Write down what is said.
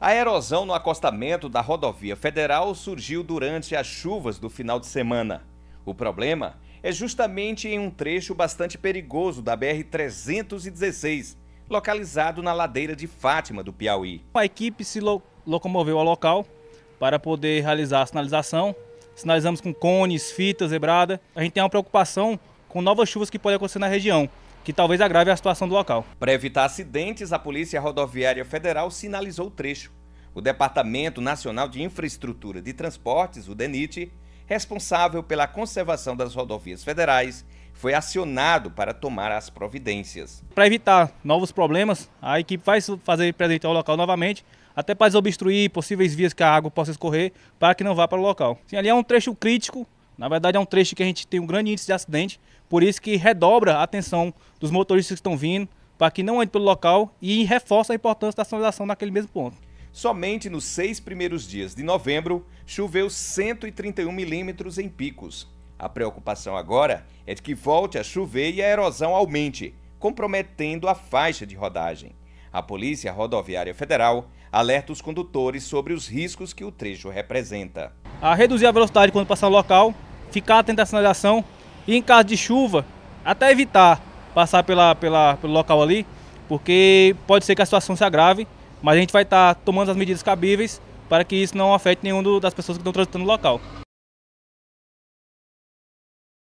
A erosão no acostamento da rodovia federal surgiu durante as chuvas do final de semana. O problema é justamente em um trecho bastante perigoso da BR-316, localizado na ladeira de Fátima, do Piauí. A equipe se lo locomoveu ao local para poder realizar a sinalização. Sinalizamos com cones, fitas, zebrada. A gente tem uma preocupação com novas chuvas que podem acontecer na região que talvez agrave a situação do local. Para evitar acidentes, a Polícia Rodoviária Federal sinalizou o trecho. O Departamento Nacional de Infraestrutura de Transportes, o DENIT, responsável pela conservação das rodovias federais, foi acionado para tomar as providências. Para evitar novos problemas, a equipe vai fazer presente ao local novamente, até para obstruir possíveis vias que a água possa escorrer, para que não vá para o local. Sim, ali é um trecho crítico na verdade, é um trecho que a gente tem um grande índice de acidente, por isso que redobra a atenção dos motoristas que estão vindo, para que não entrem pelo local e reforça a importância da sinalização naquele mesmo ponto. Somente nos seis primeiros dias de novembro, choveu 131 milímetros em picos. A preocupação agora é de que volte a chover e a erosão aumente, comprometendo a faixa de rodagem. A Polícia Rodoviária Federal alerta os condutores sobre os riscos que o trecho representa. A reduzir a velocidade quando passar no local, ficar atento à sinalização e em caso de chuva, até evitar passar pela, pela, pelo local ali, porque pode ser que a situação se agrave, mas a gente vai estar tá tomando as medidas cabíveis para que isso não afete nenhum das pessoas que estão transitando no local.